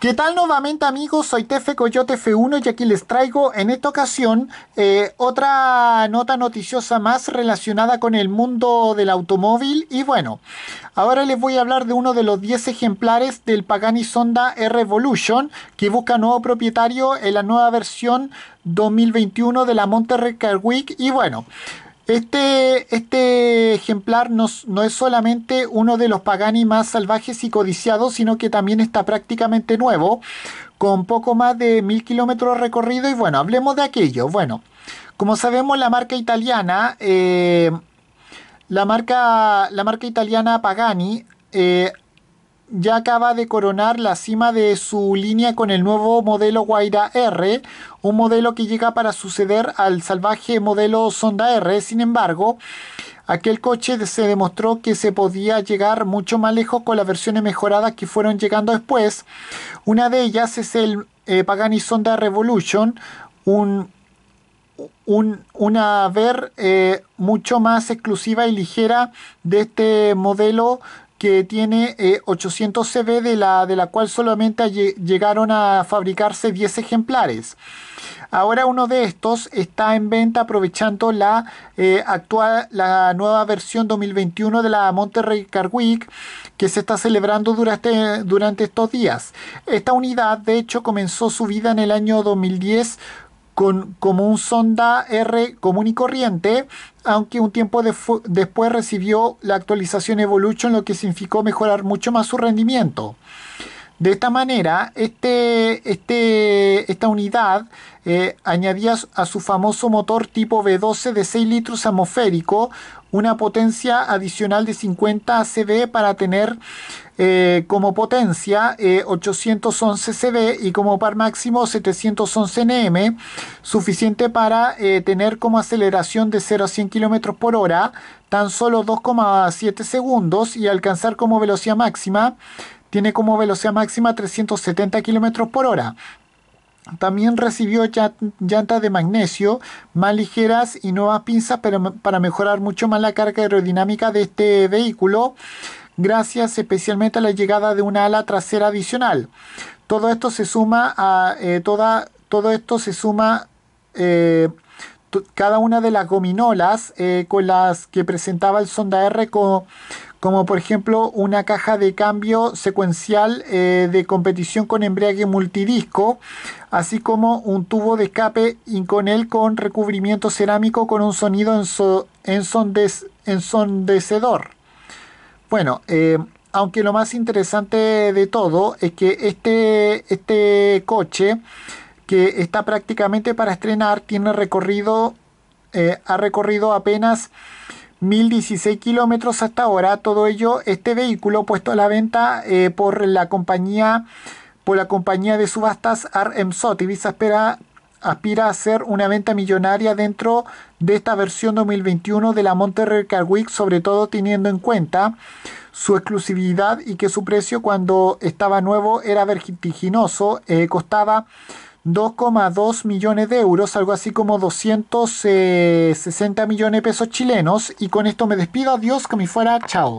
¿Qué tal nuevamente amigos? Soy Tefe Coyote F1 y aquí les traigo en esta ocasión eh, otra nota noticiosa más relacionada con el mundo del automóvil y bueno, ahora les voy a hablar de uno de los 10 ejemplares del Pagani Sonda R-Evolution que busca nuevo propietario en la nueva versión 2021 de la Monterrey Car Week y bueno, este, este ejemplar no, no, es solamente uno de los pagani más salvajes y codiciados, sino que también está prácticamente nuevo, con poco más de mil kilómetros recorrido, Y bueno, hablemos de aquello. Bueno, como sabemos, la marca italiana, eh, la, marca, la marca italiana Pagani, eh, ya acaba de coronar la cima de su línea con el nuevo modelo Guaira R, un modelo que llega para suceder al salvaje modelo Sonda R. Sin embargo, aquel coche se demostró que se podía llegar mucho más lejos con las versiones mejoradas que fueron llegando después. Una de ellas es el eh, Pagani Sonda Revolution, un una ver eh, mucho más exclusiva y ligera de este modelo que tiene 800 eh, CV, de la, de la cual solamente llegaron a fabricarse 10 ejemplares. Ahora uno de estos está en venta aprovechando la eh, actual, la nueva versión 2021 de la Monterrey Car Week que se está celebrando durante, durante estos días. Esta unidad de hecho comenzó su vida en el año 2010 con, como un sonda R común y corriente, aunque un tiempo después recibió la actualización Evolution, lo que significó mejorar mucho más su rendimiento. De esta manera, este, este esta unidad eh, añadía a su famoso motor tipo V12 de 6 litros atmosférico una potencia adicional de 50 CV para tener eh, como potencia 811 eh, CV... y como par máximo 711 NM, suficiente para eh, tener como aceleración de 0 a 100 km por hora tan solo 2,7 segundos y alcanzar como velocidad máxima, tiene como velocidad máxima 370 km por hora. También recibió llantas de magnesio más ligeras y nuevas pinzas para mejorar mucho más la carga aerodinámica de este vehículo gracias especialmente a la llegada de una ala trasera adicional. Todo esto se suma a eh, toda, todo esto se suma eh, cada una de las gominolas eh, con las que presentaba el Sonda R como, por ejemplo una caja de cambio secuencial de competición con embriague multidisco, así como un tubo de escape y con él con recubrimiento cerámico con un sonido en ensondecedor. Bueno, eh, aunque lo más interesante de todo es que este, este coche que está prácticamente para estrenar tiene recorrido, eh, ha recorrido apenas 1016 kilómetros hasta ahora. Todo ello, este vehículo puesto a la venta eh, por la compañía por la compañía de subastas RM Sotheby's espera aspira a ser una venta millonaria dentro de esta versión 2021 de la Monterrey Week, sobre todo teniendo en cuenta su exclusividad y que su precio cuando estaba nuevo era vertiginoso, eh, costaba 2,2 millones de euros, algo así como 260 eh, millones de pesos chilenos. Y con esto me despido, adiós, que me fuera, chao.